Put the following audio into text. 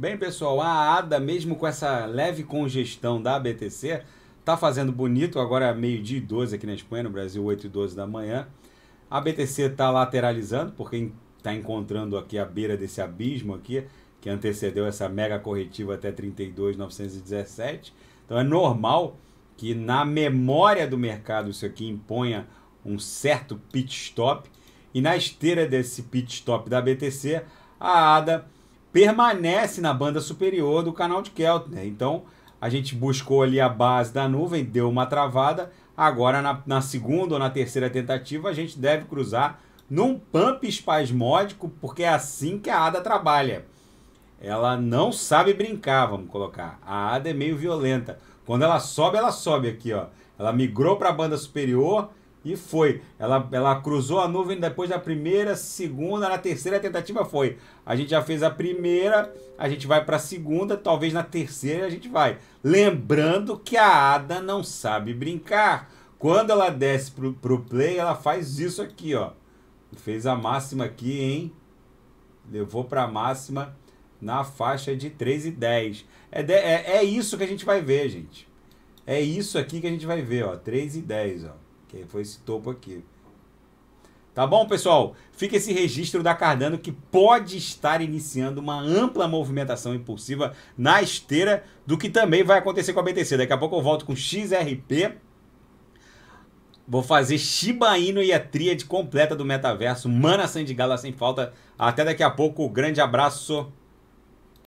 Bem, pessoal, a ADA, mesmo com essa leve congestão da BTC, está fazendo bonito, agora é meio-dia e 12 aqui na Espanha, no Brasil 8 e 12 da manhã. A BTC está lateralizando, porque está encontrando aqui a beira desse abismo aqui, que antecedeu essa mega corretiva até 32,917. Então é normal que na memória do mercado isso aqui imponha um certo pit stop. E na esteira desse pit stop da BTC, a ADA permanece na banda superior do canal de Keltner. Né? Então a gente buscou ali a base da nuvem, deu uma travada. Agora na, na segunda ou na terceira tentativa a gente deve cruzar num pump espasmódico, porque é assim que a Ada trabalha. Ela não sabe brincar, vamos colocar. A Ada é meio violenta. Quando ela sobe, ela sobe aqui, ó. Ela migrou para a banda superior e foi. Ela, ela cruzou a nuvem depois da primeira, segunda, na terceira tentativa foi. A gente já fez a primeira, a gente vai para a segunda, talvez na terceira a gente vai. Lembrando que a Ada não sabe brincar. Quando ela desce pro, pro play, ela faz isso aqui, ó. Fez a máxima aqui, hein? Levou para a máxima na faixa de 3 e 10. É, de, é, é isso que a gente vai ver, gente. É isso aqui que a gente vai ver, ó. 3 e 10, ó. Quem foi esse topo aqui? Tá bom, pessoal? Fica esse registro da Cardano que pode estar iniciando uma ampla movimentação impulsiva na esteira do que também vai acontecer com a BTC. Daqui a pouco eu volto com XRP. Vou fazer Shiba Inu e a tríade completa do metaverso. Mana Sandigala sem falta. Até daqui a pouco. Grande abraço.